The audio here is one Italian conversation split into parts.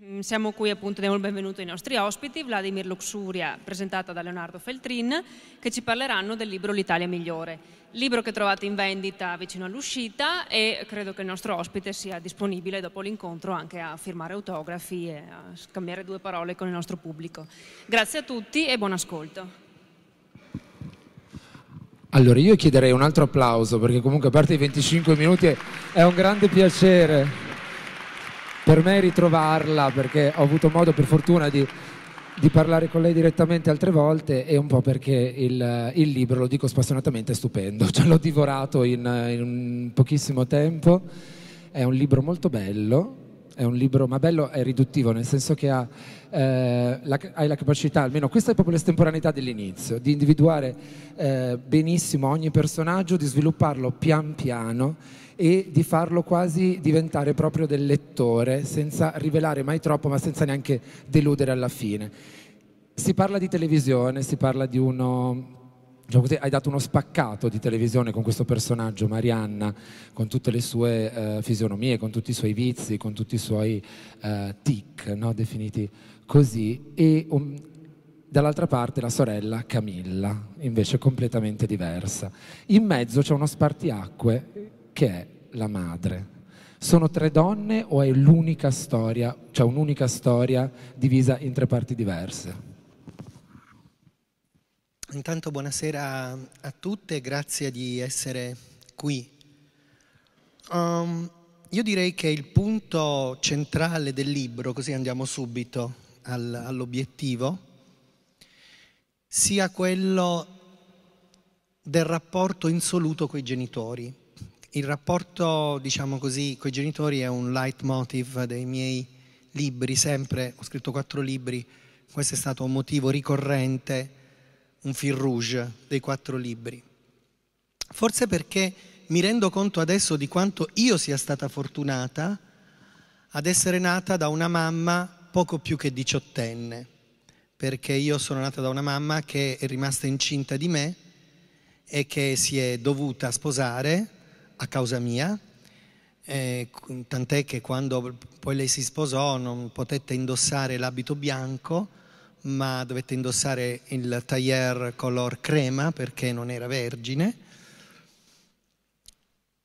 Mm, siamo qui appunto, diamo il benvenuto ai nostri ospiti, Vladimir Luxuria, presentata da Leonardo Feltrin, che ci parleranno del libro L'Italia migliore, libro che trovate in vendita vicino all'uscita e credo che il nostro ospite sia disponibile dopo l'incontro anche a firmare autografi e a scambiare due parole con il nostro pubblico. Grazie a tutti e buon ascolto. Allora io chiederei un altro applauso perché comunque a parte i 25 minuti è un grande piacere per me ritrovarla perché ho avuto modo per fortuna di, di parlare con lei direttamente altre volte e un po' perché il, il libro, lo dico spassionatamente, è stupendo, cioè, l'ho divorato in, in pochissimo tempo, è un libro molto bello, è un libro, ma bello è riduttivo, nel senso che ha, eh, la, hai la capacità, almeno questa è proprio l'estemporaneità dell'inizio, di individuare eh, benissimo ogni personaggio, di svilupparlo pian piano e di farlo quasi diventare proprio del lettore, senza rivelare mai troppo, ma senza neanche deludere alla fine. Si parla di televisione, si parla di uno Diciamo così, hai dato uno spaccato di televisione con questo personaggio, Marianna, con tutte le sue eh, fisionomie, con tutti i suoi vizi, con tutti i suoi eh, tic, no? definiti così, e um, dall'altra parte la sorella Camilla, invece completamente diversa. In mezzo c'è uno spartiacque che è la madre? Sono tre donne o è l'unica storia, cioè un'unica storia divisa in tre parti diverse? Intanto buonasera a tutte, grazie di essere qui. Um, io direi che il punto centrale del libro, così andiamo subito al, all'obiettivo, sia quello del rapporto insoluto con i genitori. Il rapporto, diciamo così, con i genitori è un leitmotiv dei miei libri, sempre, ho scritto quattro libri, questo è stato un motivo ricorrente, un fil rouge dei quattro libri. Forse perché mi rendo conto adesso di quanto io sia stata fortunata ad essere nata da una mamma poco più che diciottenne, perché io sono nata da una mamma che è rimasta incinta di me e che si è dovuta sposare a causa mia, eh, tant'è che quando poi lei si sposò non potette indossare l'abito bianco, ma dovette indossare il tailleur color crema perché non era vergine.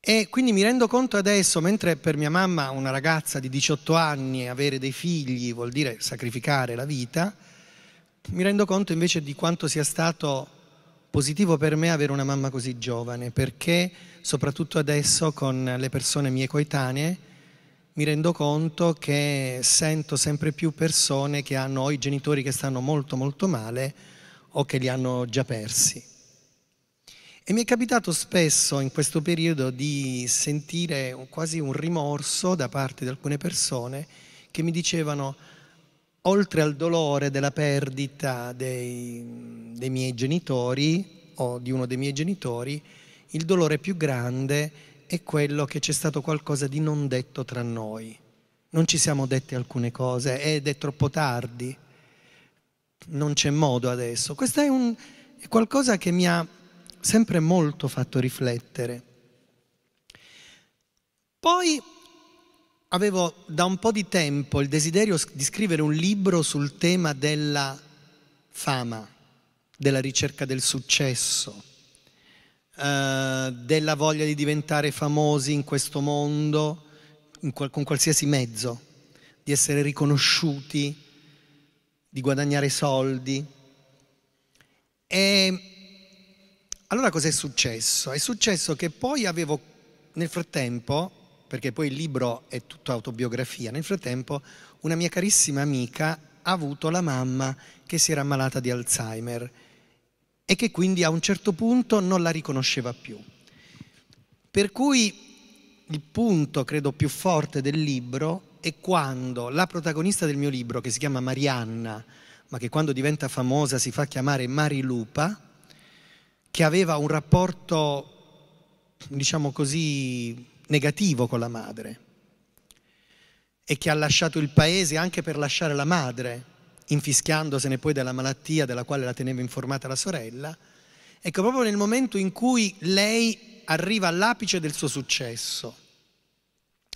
E quindi mi rendo conto adesso, mentre per mia mamma una ragazza di 18 anni avere dei figli vuol dire sacrificare la vita, mi rendo conto invece di quanto sia stato positivo per me avere una mamma così giovane, perché soprattutto adesso con le persone mie coetanee mi rendo conto che sento sempre più persone che hanno o i genitori che stanno molto molto male o che li hanno già persi. E mi è capitato spesso in questo periodo di sentire quasi un rimorso da parte di alcune persone che mi dicevano oltre al dolore della perdita dei, dei, miei genitori o di uno dei miei genitori, il dolore più grande è quello che c'è stato qualcosa di non detto tra noi. Non ci siamo dette alcune cose ed è troppo tardi, non c'è modo adesso. Questo è, un, è qualcosa che mi ha sempre molto fatto riflettere. Poi avevo da un po' di tempo il desiderio di scrivere un libro sul tema della fama, della ricerca del successo, eh, della voglia di diventare famosi in questo mondo in qual- con qualsiasi mezzo, di essere riconosciuti, di guadagnare soldi. E allora cos'è successo? È successo che poi avevo nel frattempo perché poi il libro è tutto autobiografia. Nel frattempo una mia carissima amica ha avuto la mamma che si era ammalata di Alzheimer e che quindi a un certo punto non la riconosceva più. Per cui il punto, credo, più forte del libro è quando la protagonista del mio libro, che si chiama Marianna, ma che quando diventa famosa si fa chiamare Marilupa, che aveva un rapporto, diciamo così, negativo con la madre e che ha lasciato il paese anche per lasciare la madre, infischiandosene poi della malattia della quale la teneva informata la sorella, ecco proprio nel momento in cui lei arriva all'apice del suo successo,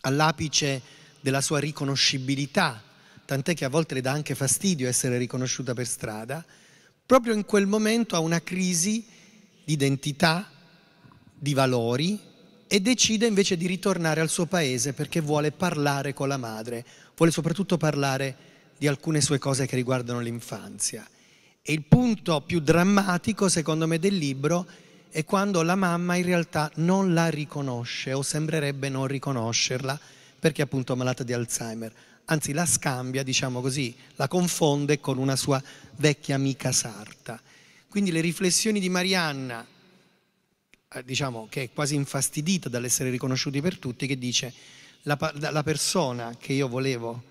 all'apice della sua riconoscibilità, tant'è che a volte le dà anche fastidio essere riconosciuta per strada, proprio in quel momento ha una crisi di identità, di valori, e decide invece di ritornare al suo paese perché vuole parlare con la madre, vuole soprattutto parlare di alcune sue cose che riguardano l'infanzia. E il punto più drammatico, secondo me, del libro è quando la mamma in realtà non la riconosce o sembrerebbe non riconoscerla perché è appunto malata di Alzheimer. Anzi, la scambia, diciamo così, la confonde con una sua vecchia amica sarta. Quindi le riflessioni di Marianna eh, diciamo, che è quasi infastidita dall'essere riconosciuti per tutti, che dice la, la persona che io volevo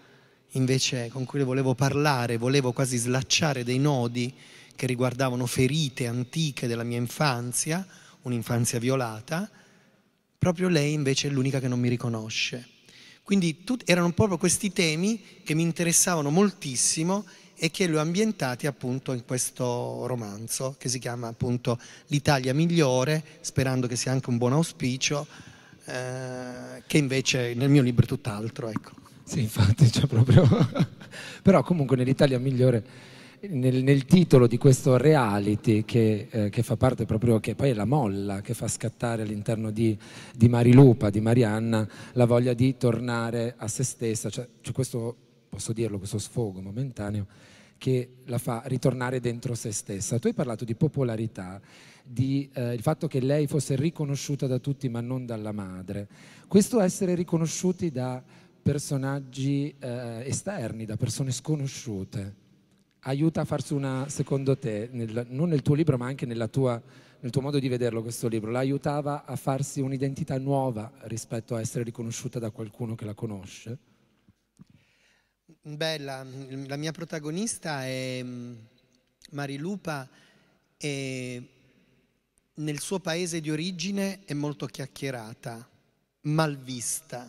invece con cui volevo parlare, volevo quasi slacciare dei nodi che riguardavano ferite antiche della mia infanzia, un'infanzia violata, proprio lei invece è l'unica che non mi riconosce. Quindi tut- erano proprio questi temi che mi interessavano moltissimo e che lo ambientate appunto in questo romanzo che si chiama appunto L'Italia migliore, sperando che sia anche un buon auspicio, eh, che invece nel mio libro è tutt'altro. Ecco. Sì, infatti c'è proprio... Però comunque nell'Italia migliore... Nel, nel, titolo di questo reality che, eh, che, fa parte proprio, che poi è la molla che fa scattare all'interno di, di Marilupa, di Marianna, la voglia di tornare a se stessa, cioè, cioè questo posso dirlo, questo sfogo momentaneo che la fa ritornare dentro se stessa. Tu hai parlato di popolarità, di, eh, fatto che lei fosse riconosciuta da tutti ma non dalla madre. Questo essere riconosciuti da personaggi eh, esterni, da persone sconosciute, aiuta a farsi una, secondo te, nel, non nel tuo libro ma anche tua, nel tuo modo di vederlo questo libro, l'aiutava a farsi un'identità nuova rispetto a essere riconosciuta da qualcuno che la conosce? Bella, la mia protagonista è mm, Marilupa e nel suo paese di origine è molto chiacchierata, malvista,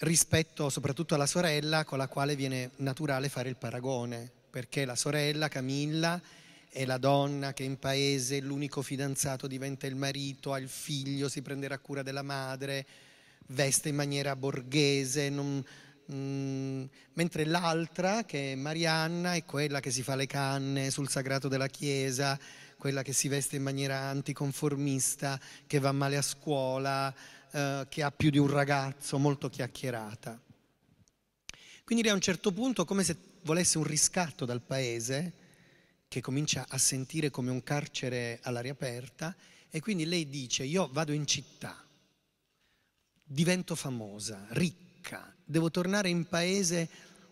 rispetto soprattutto alla sorella con la quale viene naturale fare il paragone, perché la sorella Camilla è la donna che in paese l'unico fidanzato diventa il marito, ha il figlio, si prenderà cura della madre, veste in maniera borghese, non Mm, mentre l'altra, che è Marianna, è quella che si fa le canne sul sagrato della Chiesa, quella che si veste in maniera anticonformista, che va male a scuola, eh, che ha più di un ragazzo, molto chiacchierata. Quindi lei a un certo punto, come se volesse un riscatto dal paese, che comincia a sentire come un carcere all'aria aperta, e quindi lei dice, io vado in città, divento famosa, ricca, devo tornare in paese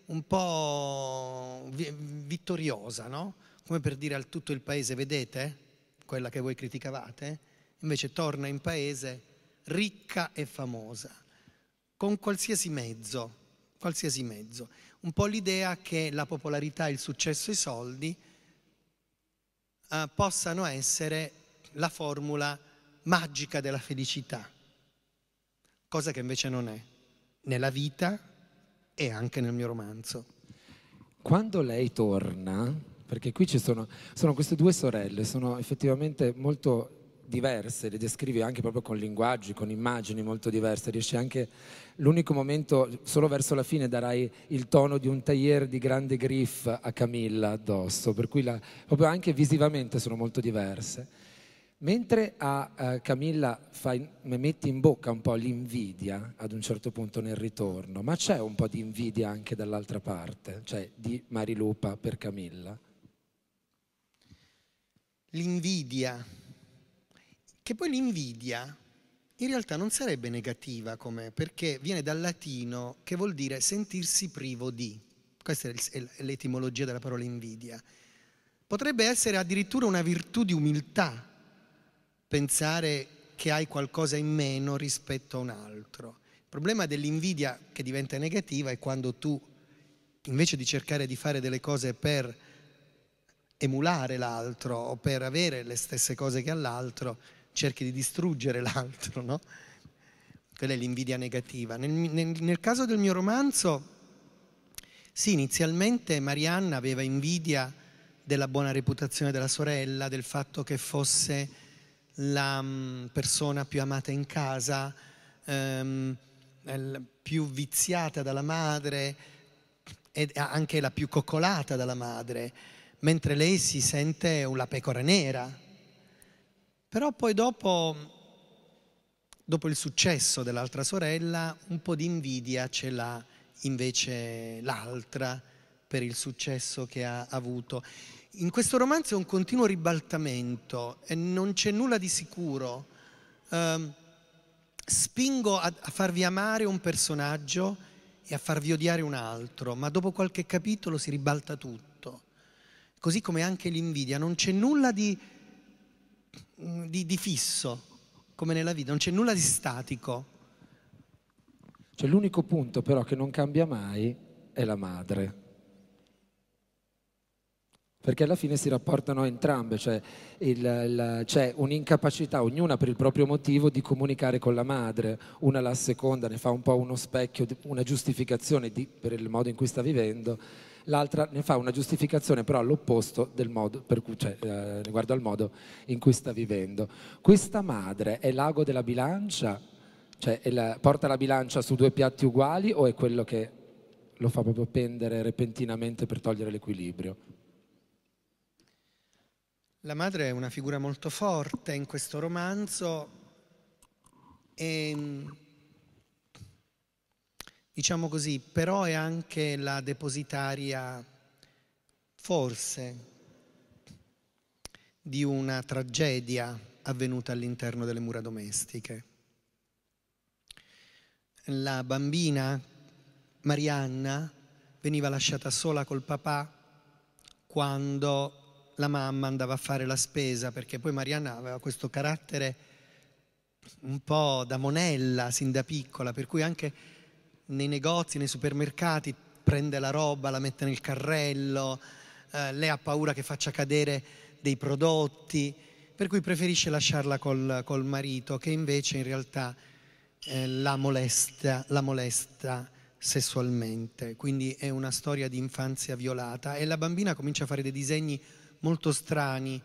un po' vittoriosa, no? Come per dire al tutto il paese, vedete? Quella che voi criticavate, invece torna in paese ricca e famosa, con qualsiasi mezzo, qualsiasi mezzo. Un po' l'idea che la popolarità, il successo e i soldi eh, possano essere la formula magica della felicità, cosa che invece non è nella vita e anche nel mio romanzo. Quando lei torna, perché qui ci sono, sono queste due sorelle, sono effettivamente molto diverse, le descrivi anche proprio con linguaggi, con immagini molto diverse, riesci anche l'unico momento, solo verso la fine darai il tono di un tailleur di grande griff a Camilla addosso, per cui la, proprio anche visivamente sono molto diverse. Mentre a eh, Camilla fai, metti in bocca un po' l'invidia ad un certo punto nel ritorno, ma c'è un po' di invidia anche dall'altra parte, cioè di Marilupa per Camilla? L'invidia, che poi l'invidia in realtà non sarebbe negativa come, perché viene dal latino che vuol dire sentirsi privo di, questa è l'etimologia della parola invidia, potrebbe essere addirittura una virtù di umiltà pensare che hai qualcosa in meno rispetto a un altro. Il problema dell'invidia che diventa negativa è quando tu, invece di cercare di fare delle cose per emulare l'altro o per avere le stesse cose che ha l'altro, cerchi di distruggere l'altro, no? Quella è l'invidia negativa. Nel, nel, nel caso del mio romanzo, sì, inizialmente Marianna aveva invidia della buona reputazione della sorella, del fatto che fosse la mm, persona più amata in casa, ehm, più viziata dalla madre e anche la più coccolata dalla madre, mentre lei si sente una pecora nera. Però poi dopo, dopo il successo dell'altra sorella, un po' di invidia ce l'ha invece l'altra per il successo che ha avuto. In questo romanzo è un continuo ribaltamento e non c'è nulla di sicuro. Eh, spingo a, a farvi amare un personaggio e a farvi odiare un altro, ma dopo qualche capitolo si ribalta tutto. Così come anche l'invidia, non c'è nulla di, mm, di, di fisso, come nella vita, non c'è nulla di statico. Cioè l'unico punto però che non cambia mai è la madre perché alla fine si rapportano entrambe, cioè c'è un'incapacità, ognuna per il proprio motivo, di comunicare con la madre, una la seconda ne fa un po' uno specchio, una giustificazione di, per il modo in cui sta vivendo, l'altra ne fa una giustificazione però all'opposto del modo, per cui, cioè, eh, riguardo al modo in cui sta vivendo. Questa madre è l'ago della bilancia, cioè la, porta la bilancia su due piatti uguali o è quello che lo fa proprio pendere repentinamente per togliere l'equilibrio? La madre è una figura molto forte in questo romanzo e diciamo così, però è anche la depositaria forse di una tragedia avvenuta all'interno delle mura domestiche. La bambina Marianna veniva lasciata sola col papà quando la mamma andava a fare la spesa, perché poi Marianna aveva questo carattere un po' da monella sin da piccola, per cui anche nei negozi, nei supermercati prende la roba, la mette nel carrello, eh, lei ha paura che faccia cadere dei prodotti, per cui preferisce lasciarla col, col marito che invece in realtà eh, la, molesta, la molesta sessualmente. Quindi è una storia di infanzia violata e la bambina comincia a fare dei disegni molto strani,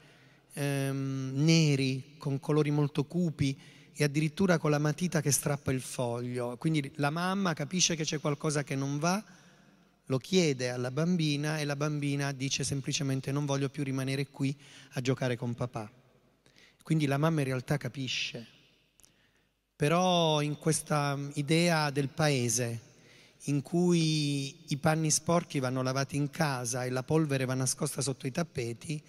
ehm, neri, con colori molto cupi e addirittura con la matita che strappa il foglio. Quindi la mamma capisce che c'è qualcosa che non va, lo chiede alla bambina e la bambina dice semplicemente non voglio più rimanere qui a giocare con papà. Quindi la mamma in realtà capisce, però in questa idea del paese in cui i panni sporchi vanno lavati in casa e la polvere va nascosta sotto i tappeti,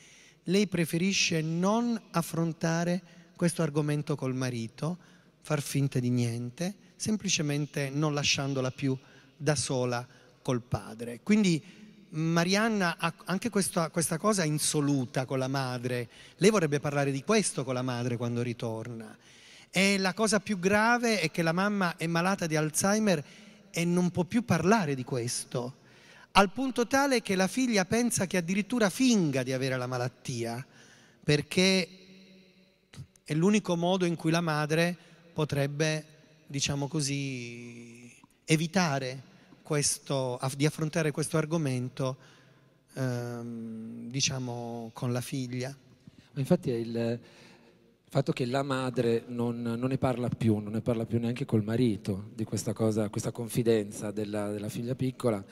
lei preferisce non affrontare questo argomento col marito, far finta di niente, semplicemente non lasciandola più da sola col padre. Quindi Marianna ha anche questa, questa cosa insoluta con la madre, lei vorrebbe parlare di questo con la madre quando ritorna. E la cosa più grave è che la mamma è malata di Alzheimer e non può più parlare di questo, al punto tale che la figlia pensa che addirittura finga di avere la malattia, perché è l'unico modo in cui la madre potrebbe, diciamo così, evitare questo, di affrontare questo argomento, ehm, diciamo, con la figlia. Infatti è il fatto che la madre non, non, ne parla più, non ne parla più neanche col marito di questa, cosa, questa confidenza della, della figlia piccola,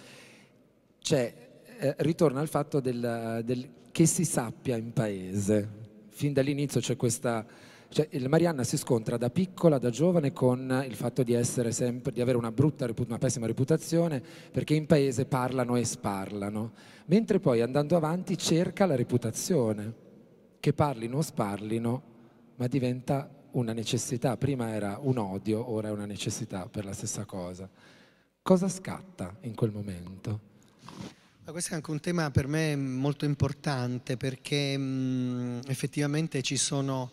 cioè, eh, ritorna al fatto del, del, che si sappia in paese. Fin dall'inizio c'è questa... Cioè, Marianna si scontra da piccola, da giovane, con il fatto di, essere sempre, di avere una brutta, una pessima reputazione, perché in paese parlano e sparlano, mentre poi andando avanti cerca la reputazione, che parlino o sparlino, ma diventa una necessità. Prima era un odio, ora è una necessità per la stessa cosa. Cosa scatta in quel momento? Ma questo è anche un tema per me molto importante perché mh, mm, effettivamente ci sono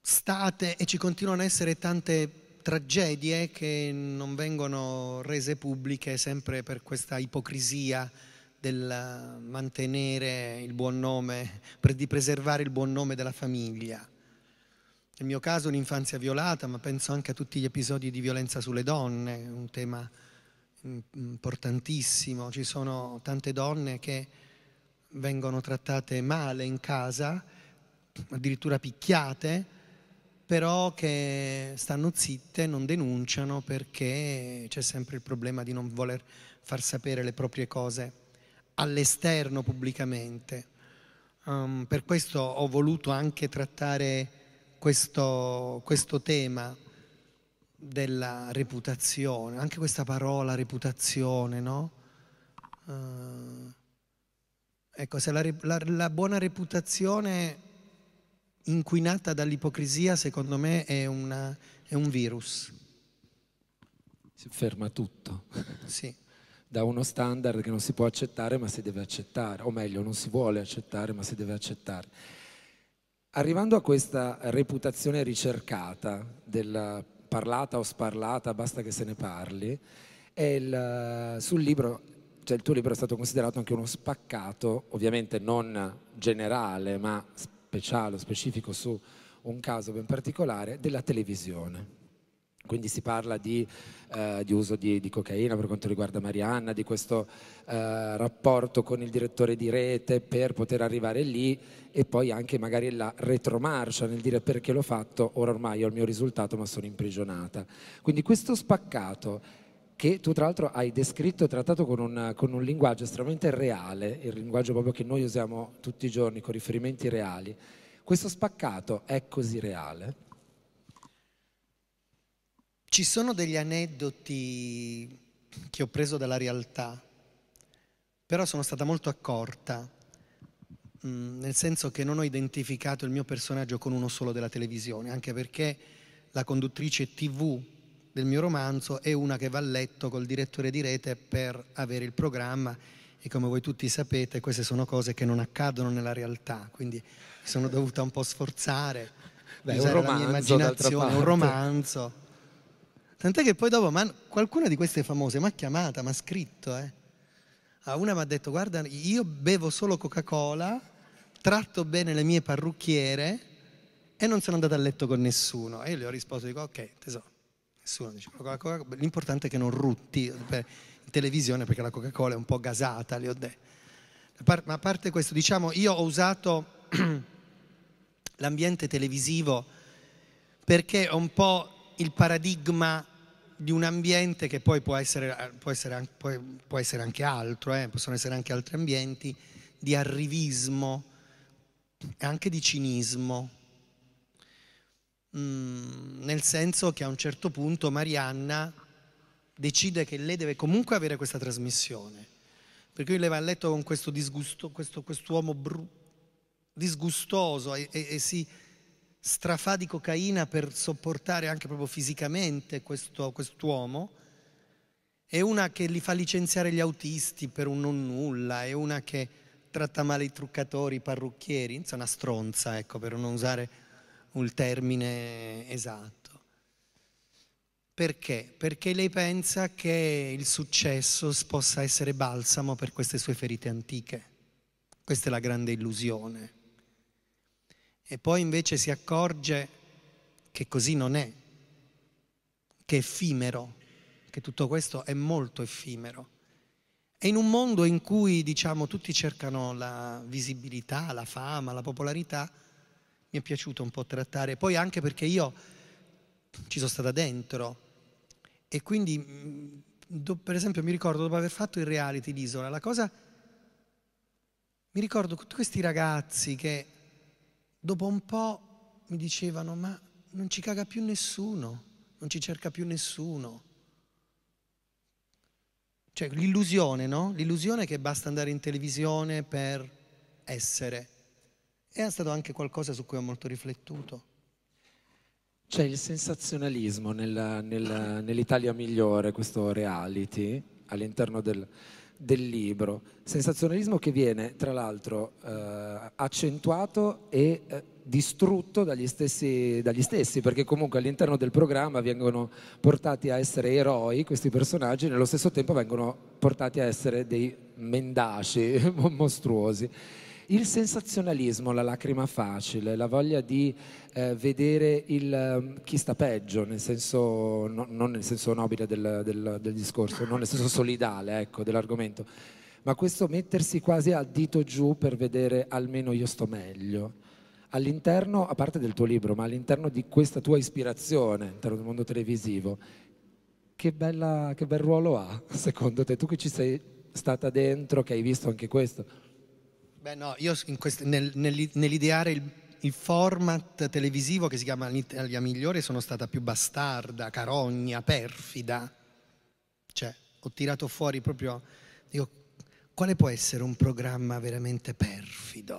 state e ci continuano a essere tante tragedie che non vengono rese pubbliche sempre per questa ipocrisia del mantenere il buon nome, di preservare il buon nome della famiglia. Nel mio caso un'infanzia violata, ma penso anche a tutti gli episodi di violenza sulle donne, un tema importantissimo. Ci sono tante donne che vengono trattate male in casa, addirittura picchiate, però che stanno zitte, non denunciano perché c'è sempre il problema di non voler far sapere le proprie cose all'esterno pubblicamente. Um, per questo ho voluto anche trattare questo, questo tema della reputazione, anche questa parola reputazione, no? Uh, ecco, se la, la, la, buona reputazione inquinata dall'ipocrisia, secondo me, è, una, è un virus. Si ferma tutto. Sì. da uno standard che non si può accettare ma si deve accettare, o meglio, non si vuole accettare ma si deve accettare. Arrivando a questa reputazione ricercata del parlata o sparlata, basta che se ne parli, il, sul libro, cioè il tuo libro è stato considerato anche uno spaccato, ovviamente non generale, ma speciale, specifico su un caso ben particolare, della televisione. Quindi si parla di, eh, di uso di, di, cocaina per quanto riguarda Marianna, di questo eh, rapporto con il direttore di rete per poter arrivare lì e poi anche magari la retromarcia nel dire perché l'ho fatto, ora ormai ho il mio risultato ma sono imprigionata. Quindi questo spaccato che tu tra l'altro hai descritto e trattato con un, con un linguaggio estremamente reale, il linguaggio proprio che noi usiamo tutti i giorni con riferimenti reali, questo spaccato è così reale? Ci sono degli aneddoti che ho preso dalla realtà, però sono stata molto accorta, mm, nel senso che non ho identificato il mio personaggio con uno solo della televisione, anche perché la conduttrice TV del mio romanzo è una che va a letto col direttore di rete per avere il programma e come voi tutti sapete queste sono cose che non accadono nella realtà, quindi sono dovuta un po' sforzare, Beh, usare romanzo, la mia immaginazione, un romanzo Tant'è che poi dopo qualcuna di queste famose mi ha chiamata, mi ha scritto. Eh. una mi ha detto, guarda, io bevo solo Coca-Cola, tratto bene le mie parrucchiere e non sono andata a letto con nessuno. E io le ho risposto, dico, ok, tesoro, nessuno dice Coca-Cola, l'importante è che non rutti eh, in televisione perché la Coca-Cola è un po' gasata, le ho detto. Ma a parte questo, diciamo, io ho usato l'ambiente televisivo perché è un po' il paradigma di un ambiente che poi può essere, eh, può essere, può essere anche altro, eh? possono essere anche altri ambienti, di arrivismo e anche di cinismo. Mm, nel senso che a un certo punto Marianna decide che lei deve comunque avere questa trasmissione. Perché lui le va a letto con questo disgusto, questo uomo disgustoso e, e, e si strafà di cocaina per sopportare anche proprio fisicamente questo, quest'uomo, è una che li fa licenziare gli autisti per un non nulla, è una che tratta male i truccatori, i parrucchieri, insomma una stronza, ecco, per non usare un termine esatto. Perché? Perché lei pensa che il successo possa essere balsamo per queste sue ferite antiche. Questa è la grande illusione e poi invece si accorge che così non è, che è effimero, che tutto questo è molto effimero. E in un mondo in cui, diciamo, tutti cercano la visibilità, la fama, la popolarità, mi è piaciuto un po' trattare, poi anche perché io ci sono stata dentro e quindi, mm, per esempio, mi ricordo dopo aver fatto il reality d'Isola, la cosa... Mi ricordo tutti questi ragazzi che Dopo un po' mi dicevano, ma non ci caga più nessuno, non ci cerca più nessuno. Cioè l'illusione, no? L'illusione che basta andare in televisione per essere. E è stato anche qualcosa su cui ho molto riflettuto. C'è il sensazionalismo nel, nel, nell'Italia migliore, questo reality, all'interno del, del libro, sensazionalismo che viene tra l'altro eh, accentuato e eh, distrutto dagli stessi, dagli stessi, perché comunque all'interno del programma vengono portati a essere eroi questi personaggi, nello stesso tempo vengono portati a essere dei mendaci mostruosi. Il sensazionalismo, la lacrima facile, la voglia di eh, vedere il, ehm, chi sta peggio, nel senso, no, non nel senso nobile del, del, del, discorso, non nel senso solidale ecco, dell'argomento, ma questo mettersi quasi a dito giù per vedere almeno io sto meglio. All'interno, a parte del tuo libro, ma all'interno di questa tua ispirazione, all'interno del mondo televisivo, che, bella, che bel ruolo ha secondo te? Tu che ci sei stata dentro, che hai visto anche questo. Beh no, io quest- nel, nel, nell'ideare il, il, format televisivo che si chiama L'Italia Migliore sono stata più bastarda, carogna, perfida. Cioè, ho tirato fuori proprio... Dico, quale può essere un programma veramente perfido?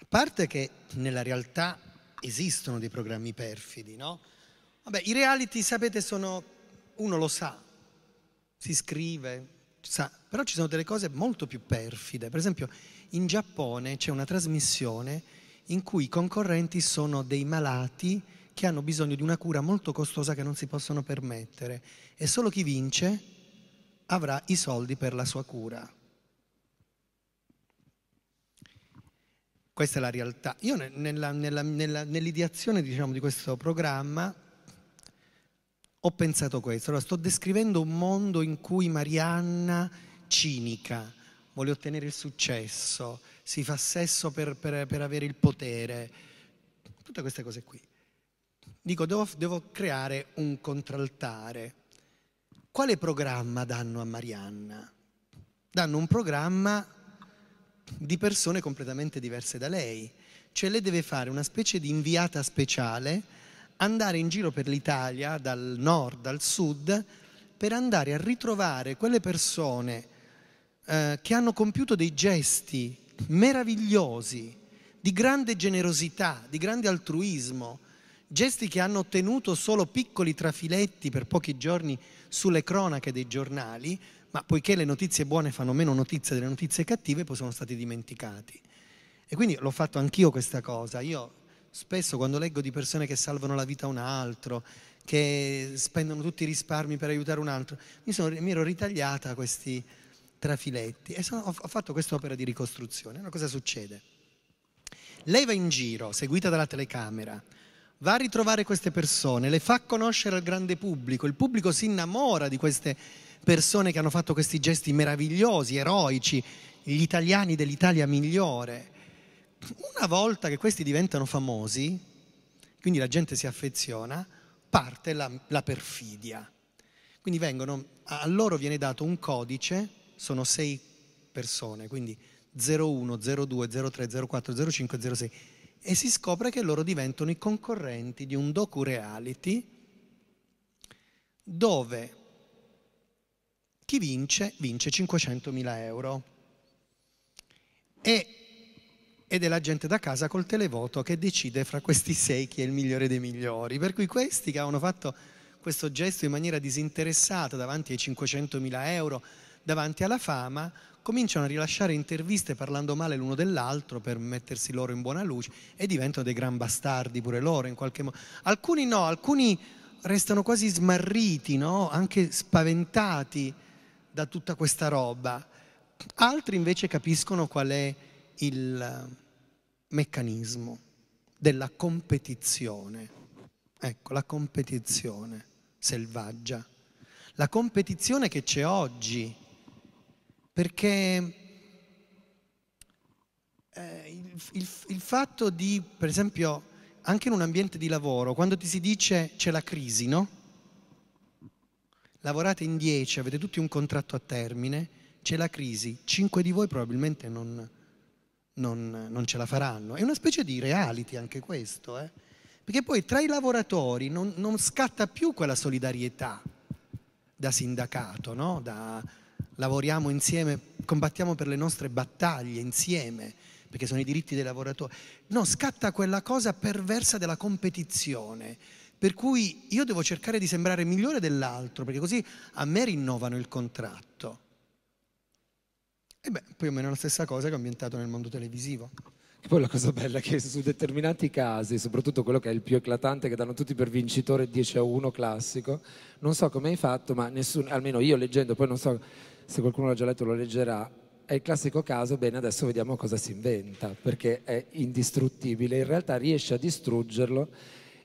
A parte che nella realtà esistono dei programmi perfidi, no? Vabbè, i reality, sapete, sono... Uno lo sa, si scrive, sa, però ci sono delle cose molto più perfide. Per esempio, in Giappone c'è una trasmissione in cui i concorrenti sono dei malati che hanno bisogno di una cura molto costosa che non si possono permettere e solo chi vince avrà i soldi per la sua cura. Questa è la realtà. Io nella, nella, nella, nell'ideazione diciamo, di questo programma ho pensato questo. Allora, sto descrivendo un mondo in cui Marianna, cinica, vuole ottenere il successo, si fa sesso per, per, per avere il potere, tutte queste cose qui. Dico, devo, devo creare un contraltare. Quale programma danno a Marianna? Danno un programma di persone completamente diverse da lei. Cioè lei deve fare una specie di inviata speciale andare in giro per l'Italia, dal nord al sud, per andare a ritrovare quelle persone eh, che hanno compiuto dei gesti meravigliosi, di grande generosità, di grande altruismo, gesti che hanno ottenuto solo piccoli trafiletti per pochi giorni sulle cronache dei giornali, ma poiché le notizie buone fanno meno notizia delle notizie cattive, poi sono stati dimenticati. E quindi l'ho fatto anch'io questa cosa. Io Spesso quando leggo di persone che salvano la vita a un altro, che spendono tutti i risparmi per aiutare un altro, mi, sono, mi ero ritagliata questi trafiletti e sono, ho fatto quest'opera di ricostruzione. Allora cosa succede? Lei va in giro, seguita dalla telecamera, va a ritrovare queste persone, le fa conoscere al grande pubblico, il pubblico si innamora di queste persone che hanno fatto questi gesti meravigliosi, eroici, gli italiani dell'Italia migliore una volta che questi diventano famosi, quindi la gente si affeziona, parte la, la perfidia. Quindi vengono, a loro viene dato un codice, sono sei persone, quindi 01, 02, 03, 04, 05, 06 e si scopre che loro diventano i concorrenti di un docu-reality dove chi vince vince 500.000 euro e e della gente da casa col televoto che decide fra questi sei chi è il migliore dei migliori. Per cui questi che avevano fatto questo gesto in maniera disinteressata davanti ai 500.000 euro, davanti alla fama, cominciano a rilasciare interviste parlando male l'uno dell'altro per mettersi loro in buona luce e diventano dei gran bastardi pure loro in qualche modo. Alcuni no, alcuni restano quasi smarriti, no? anche spaventati da tutta questa roba. Altri invece capiscono qual è il eh, meccanismo della competizione, ecco la competizione selvaggia, la competizione che c'è oggi, perché eh, il, il, il fatto di, per esempio, anche in un ambiente di lavoro, quando ti si dice c'è la crisi, no? Lavorate in 10, avete tutti un contratto a termine, c'è la crisi, cinque di voi probabilmente non, non, non, ce la faranno. È una specie di reality anche questo, eh? perché poi tra i lavoratori non, non, scatta più quella solidarietà da sindacato, no? da lavoriamo insieme, combattiamo per le nostre battaglie insieme, perché sono i diritti dei lavoratori. No, scatta quella cosa perversa della competizione, per cui io devo cercare di sembrare migliore dell'altro, perché così a me rinnovano il contratto. E beh, più o meno la stessa cosa che ho ambientato nel mondo televisivo. Che poi la cosa bella è che su determinati casi, soprattutto quello che è il più eclatante, che danno tutti per vincitore 10 a 1 classico, non so come hai fatto, ma nessuno, almeno io leggendo, poi non so se qualcuno l'ha già letto lo leggerà, è il classico caso, bene, adesso vediamo cosa si inventa, perché è indistruttibile, in realtà riesce a distruggerlo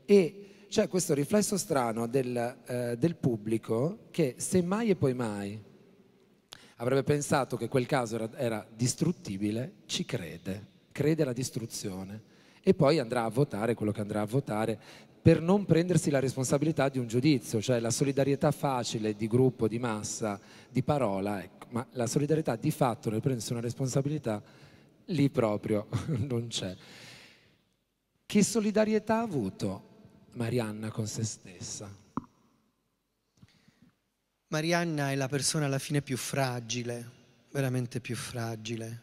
e c'è questo riflesso strano del, eh, del pubblico che se mai e poi mai, avrebbe pensato che quel caso era, era distruttibile, ci crede, crede alla distruzione e poi andrà a votare quello che andrà a votare per non prendersi la responsabilità di un giudizio, cioè la solidarietà facile di gruppo, di massa, di parola, ecco, ma la solidarietà di fatto nel prendersi una responsabilità lì proprio non c'è. Che solidarietà ha avuto Marianna con se stessa? Marianna è la persona alla fine più fragile, veramente più fragile.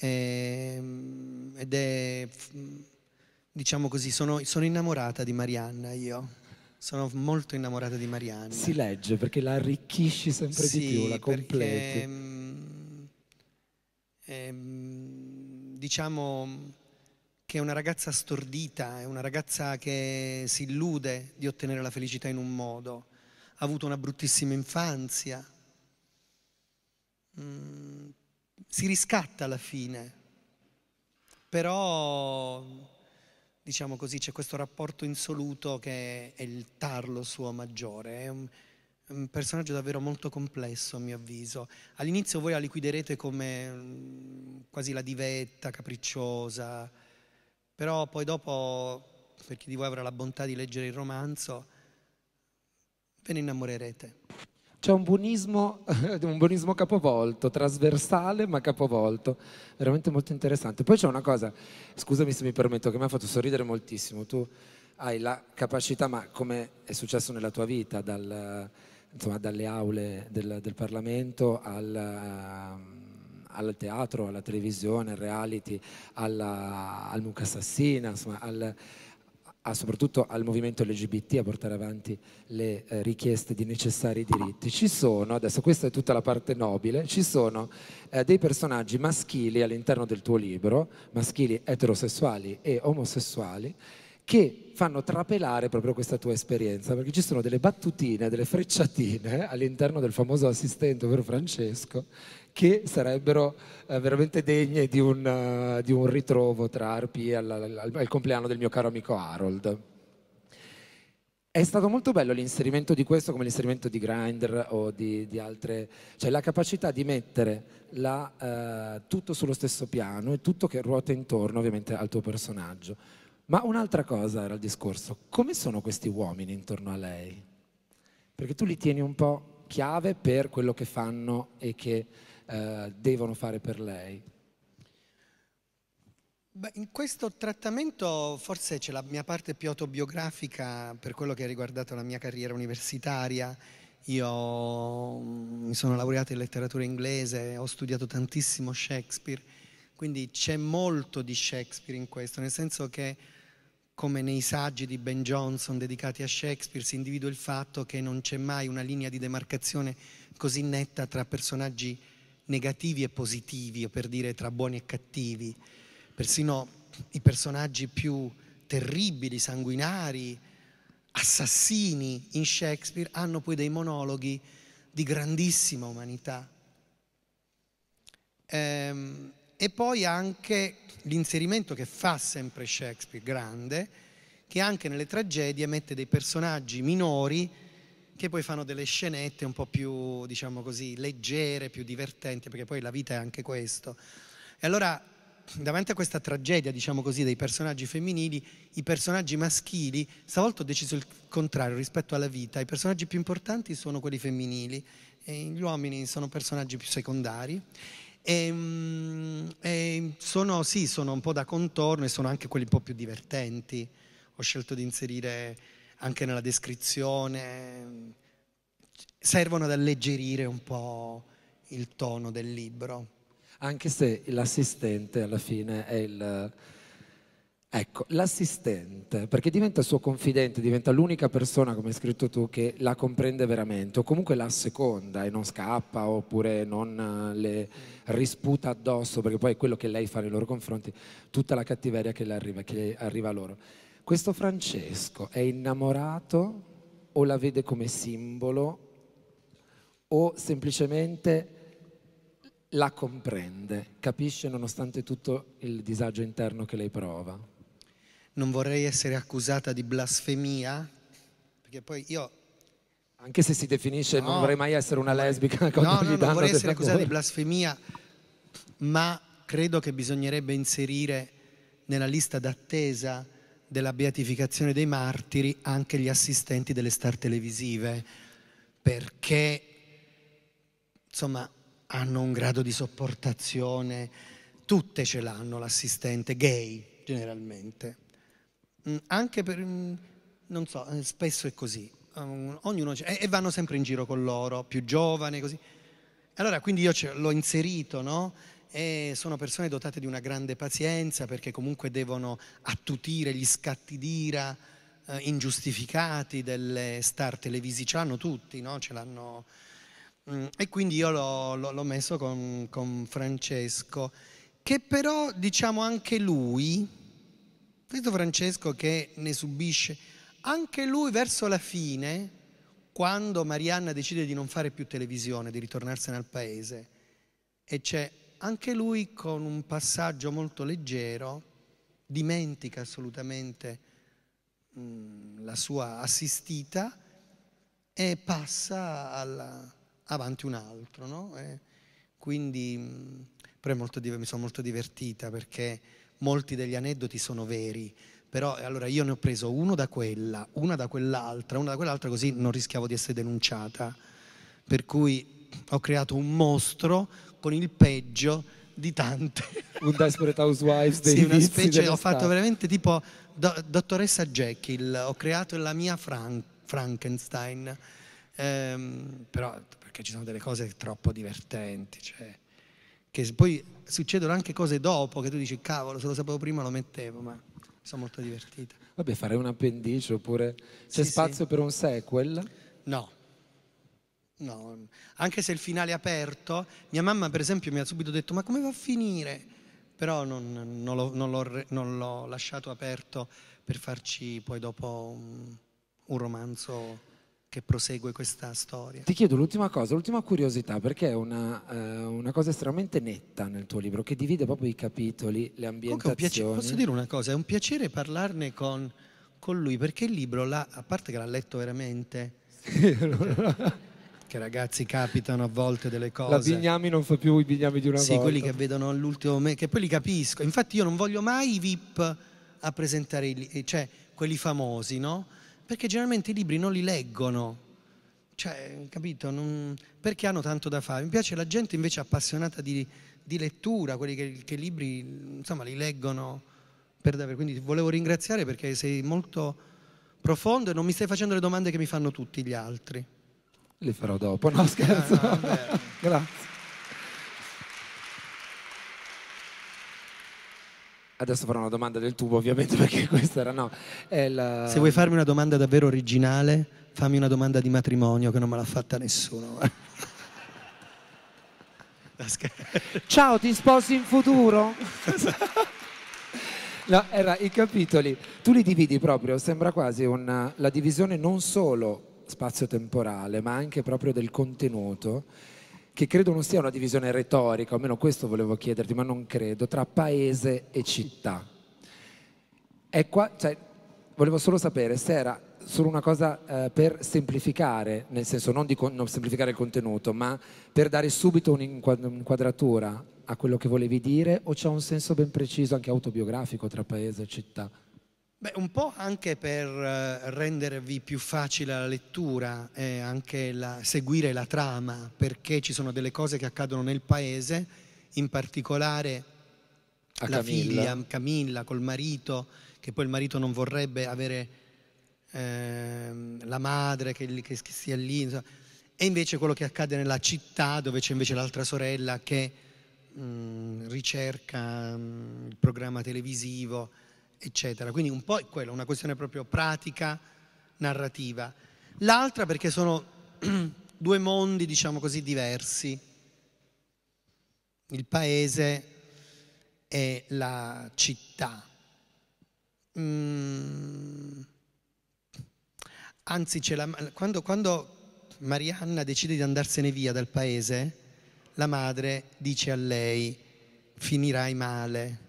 E, ehm, ed è, diciamo così, sono, sono innamorata di Marianna io. Sono molto innamorata di Marianna. Si legge perché la arricchisci sempre sì, di più, la completi. Perché, ehm, diciamo che è una ragazza stordita, è una ragazza che si illude di ottenere la felicità in un modo ha avuto una bruttissima infanzia. Mm, si riscatta alla fine, però diciamo così c'è questo rapporto insoluto che è il tarlo suo maggiore. È un, un personaggio davvero molto complesso a mio avviso. All'inizio voi la liquiderete come mm, quasi la divetta, capricciosa, però poi dopo, per chi di voi avrà la bontà di leggere il romanzo, ve ne innamorerete. C'è un buonismo, un buonismo capovolto, trasversale ma capovolto, veramente molto interessante. Poi c'è una cosa, scusami se mi permetto, che mi ha fatto sorridere moltissimo. Tu hai la capacità, ma come è successo nella tua vita, dal, insomma, dalle aule del, del Parlamento al, ehm, al, teatro, alla televisione, al reality, alla, al Mucca Sassina, insomma, al, a, soprattutto al movimento LGBT a portare avanti le eh, richieste di necessari diritti, ci sono, adesso questa è tutta la parte nobile, ci sono eh, dei personaggi maschili all'interno del tuo libro, maschili eterosessuali e omosessuali, che fanno trapelare proprio questa tua esperienza, perché ci sono delle battutine, delle frecciatine all'interno del famoso assistente, ovvero Francesco, che sarebbero eh, veramente degne di un, uh, di un, ritrovo tra Arpi al, al, al compleanno del mio caro amico Harold. È stato molto bello l'inserimento di questo come l'inserimento di Grindr o di, di altre, cioè la capacità di mettere la, eh, tutto sullo stesso piano e tutto che ruota intorno ovviamente al tuo personaggio. Ma un'altra cosa era il discorso, come sono questi uomini intorno a lei? Perché tu li tieni un po' chiave per quello che fanno e che eh, devono fare per lei? Beh, in questo trattamento forse c'è la mia parte più autobiografica per quello che ha riguardato la mia carriera universitaria. Io mm, mi sono laureato in letteratura inglese, ho studiato tantissimo Shakespeare, quindi c'è molto di Shakespeare in questo, nel senso che come nei saggi di Ben Johnson dedicati a Shakespeare si individua il fatto che non c'è mai una linea di demarcazione così netta tra personaggi negativi e positivi, o per dire tra buoni e cattivi, persino i personaggi più terribili, sanguinari, assassini in Shakespeare hanno poi dei monologhi di grandissima umanità. Ehm, e poi anche l'inserimento che fa sempre Shakespeare, grande, che anche nelle tragedie mette dei personaggi minori che poi fanno delle scenette un po' più, diciamo così, leggere, più divertenti, perché poi la vita è anche questo. E allora, davanti a questa tragedia, diciamo così, dei personaggi femminili, i personaggi maschili, stavolta ho deciso il contrario rispetto alla vita, i personaggi più importanti sono quelli femminili, gli uomini sono personaggi più secondari. E, ehm, e ehm, sono, sì, sono un po' da contorno e sono anche quelli un po' più divertenti. Ho scelto di inserire anche nella descrizione, servono ad alleggerire un po' il tono del libro. Anche se l'assistente alla fine è il... Ecco, l'assistente, perché diventa suo confidente, diventa l'unica persona, come hai scritto tu, che la comprende veramente, o comunque la seconda e non scappa, oppure non eh, le risputa addosso, perché poi è quello che lei fa nei loro confronti, tutta la cattiveria che, arriva, che arriva a loro. Questo Francesco è innamorato o la vede come simbolo o semplicemente la comprende, capisce nonostante tutto il disagio interno che lei prova? Non vorrei essere accusata di blasfemia, perché poi io anche se si definisce, no, non vorrei mai essere una lesbica. No, no, non vorrei essere accusata di blasfemia, ma credo che bisognerebbe inserire nella lista d'attesa della beatificazione dei martiri anche gli assistenti delle star televisive, perché insomma hanno un grado di sopportazione, tutte ce l'hanno l'assistente gay generalmente, mm, anche per, mm, non so, eh, spesso è così, ognuno e, vanno sempre in giro con loro, più giovane così. Allora quindi io l'ho inserito, no? e sono persone dotate di una grande pazienza perché comunque devono attutire gli scatti d'ira eh, ingiustificati delle star televisi, ce l'hanno tutti, no? ce l'hanno... Mm, e quindi io l'ho, l'ho, l'ho messo con, con Francesco, che però diciamo anche lui, questo Francesco che ne subisce, anche lui verso la fine, quando Marianna decide di non fare più televisione, di ritornarsene al paese, e c'è anche lui con un passaggio molto leggero dimentica assolutamente mm, la sua assistita e passa alla, avanti un altro, no? Eh, quindi mh, mm, però molto, mi sono molto divertita perché molti degli aneddoti sono veri, però eh, allora io ne ho preso uno da quella, una da quell'altra, una da quell'altra così non rischiavo di essere denunciata, per cui ho creato un mostro con il peggio di tante. Un Desperate Housewives dei sì, una specie, ho fatto veramente tipo do, dottoressa Jekyll, ho creato la mia Fran- Frankenstein, ehm, però perché ci sono delle cose troppo divertenti, cioè, che poi succedono anche cose dopo che tu dici cavolo, se lo sapevo prima lo mettevo, ma sono molto divertita. Vabbè, farei un appendice oppure c'è sì, spazio sì. per un sequel? No. No, anche se il finale è aperto, mia mamma per esempio mi ha subito detto ma come va a finire? Però non, non, l'ho, non, l'ho, non l'ho, lasciato aperto per farci poi dopo un, un romanzo che prosegue questa storia. Ti chiedo l'ultima cosa, l'ultima curiosità, perché è una, eh, una, cosa estremamente netta nel tuo libro, che divide proprio i capitoli, le ambientazioni. Piacere, posso dire una cosa, è un piacere parlarne con, con lui, perché il libro, là, a parte che l'ha letto veramente... Sì, allora... perché ragazzi capitano a volte delle cose. La bignami non fa più i bignami di una sì, Sì, quelli che vedono all'ultimo me, che poi li capisco. Infatti io non voglio mai i VIP a presentare, i, eh, cioè quelli famosi, no? Perché generalmente i libri non li leggono. Cioè, capito? Non, perché hanno tanto da fare. Mi piace la gente invece appassionata di, di lettura, quelli che, che libri, insomma, li leggono per davvero. Quindi ti volevo ringraziare perché sei molto profondo e non mi stai facendo le domande che mi fanno tutti gli altri. Li farò dopo, no scherzo. no, ah, Grazie. Adesso farò una domanda del tubo, ovviamente, perché questa era no. La... Se vuoi farmi una domanda davvero originale, fammi una domanda di matrimonio che non me l'ha fatta nessuno. Ciao, ti sposi in futuro? no, era i capitoli. Tu li dividi proprio, sembra quasi una, la divisione non solo spazio-temporale, ma anche proprio del contenuto, che credo non sia una divisione retorica, almeno questo volevo chiederti, ma non credo, tra paese e città. E qua, cioè, volevo solo sapere se era solo una cosa eh, per semplificare, nel senso non, di, non semplificare il contenuto, ma per dare subito un'inquadratura a quello che volevi dire o c'è un senso ben preciso anche autobiografico tra paese e città? Beh, un po' anche per eh, rendervi più facile la lettura e anche la, seguire la trama, perché ci sono delle cose che accadono nel paese, in particolare A la figlia Camilla col marito, che poi il marito non vorrebbe avere eh, la madre che, che, che sia lì, insomma. e invece quello che accade nella città dove c'è invece l'altra sorella che mh, mm, ricerca mh, mm, il programma televisivo eccetera. Quindi un po' è quella, una questione proprio pratica, narrativa. L'altra perché sono due mondi, diciamo così, diversi. Il paese e la città. Mm. Anzi, la, quando, quando Marianna decide di andarsene via dal paese, la madre dice a lei, finirai male,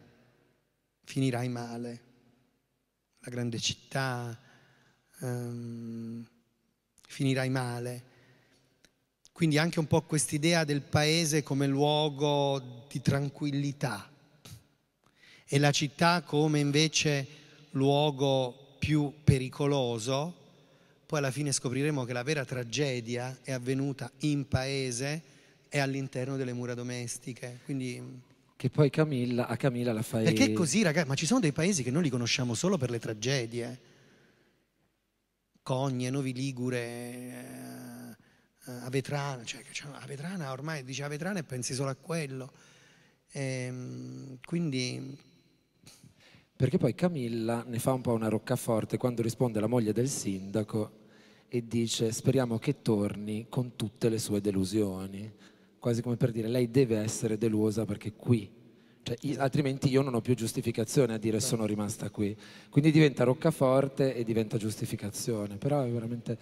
finirai male. La grande città, um, finirai male. Quindi anche un po' quest'idea del paese come luogo di tranquillità e la città come invece luogo più pericoloso. Poi alla fine scopriremo che la vera tragedia è avvenuta in paese e all'interno delle mura domestiche. Quindi che poi Camilla, a Camilla la fai... Perché è così ragazzi, ma ci sono dei paesi che noi li conosciamo solo per le tragedie. Cogne, Novi Ligure, uh, Avetrana, cioè, cioè, Avetrana ormai dice Avetrana e pensi solo a quello. E, ehm, quindi... Perché poi Camilla ne fa un po' una roccaforte quando risponde la moglie del sindaco e dice speriamo che torni con tutte le sue delusioni quasi come per dire lei deve essere delusa perché qui, cioè, altrimenti io non ho più giustificazione a dire sono rimasta qui. Quindi diventa roccaforte e diventa giustificazione, però è veramente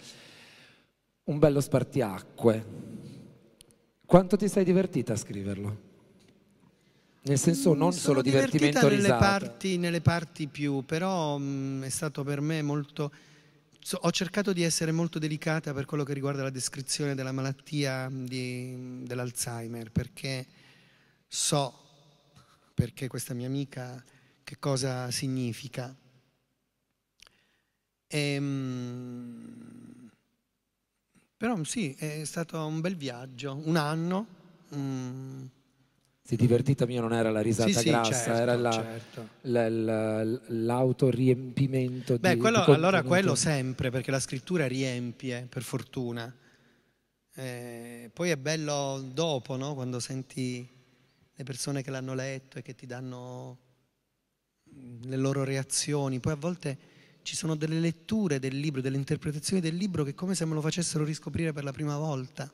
un bello spartiacque. Quanto ti sei divertita a scriverlo? Nel senso mm, non solo divertimento nelle risata. Parti, nelle parti più, però mh, mm, è stato per me molto so, ho cercato di essere molto delicata per quello che riguarda la descrizione della malattia mm, di, mm, dell'Alzheimer, perché so, perché questa mia amica, che cosa significa. Ehm, però sì, è stato un bel viaggio, un anno. Mm, si divertita mia non era la risata sì, grassa, certo, era la, certo. la, la, l'autoriempimento Beh, di, quello, di allora quello sempre, perché la scrittura riempie, per fortuna. Eh, poi è bello dopo, no? quando senti le persone che l'hanno letto e che ti danno mm, le loro reazioni. Poi a volte ci sono delle letture del libro, delle interpretazioni del libro che come se me lo facessero riscoprire per la prima volta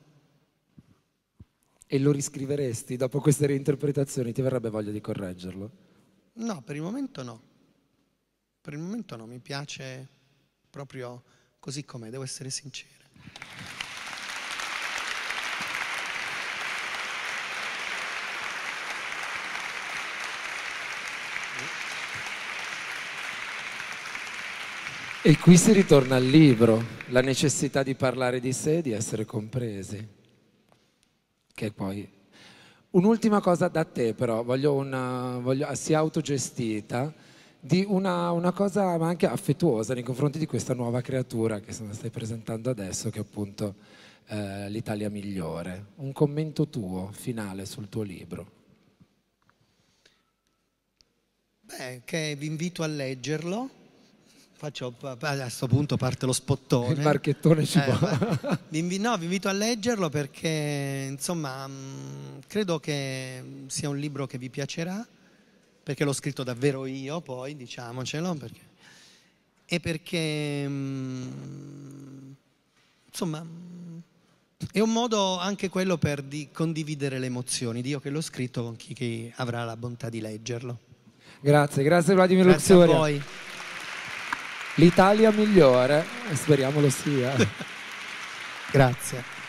e lo riscriveresti dopo queste reinterpretazioni? Ti verrebbe voglia di correggerlo? No, per il momento no. Per il momento no, mi piace proprio così com'è, devo essere sincero. E qui si ritorna al libro, la necessità di parlare di sé, di essere compresi che poi... Un'ultima cosa da te però, voglio una, voglio, sia autogestita, di una, una, cosa ma anche affettuosa nei confronti di questa nuova creatura che stai presentando adesso, che è appunto eh, l'Italia migliore. Un commento tuo, finale, sul tuo libro. Beh, che vi invito a leggerlo Faccio, a questo punto parte lo spottone. Il marchettone ci eh, va. Vi, no, vi invito a leggerlo perché insomma mm, credo che sia un libro che vi piacerà, perché l'ho scritto davvero io poi, diciamocelo, perché, e perché mm, insomma mm, è un modo anche quello per condividere le emozioni, di io che l'ho scritto con chi avrà la bontà di leggerlo. Grazie, grazie Vladimir Luxuria. Grazie a voi l'Italia migliore, speriamo lo sia. Grazie.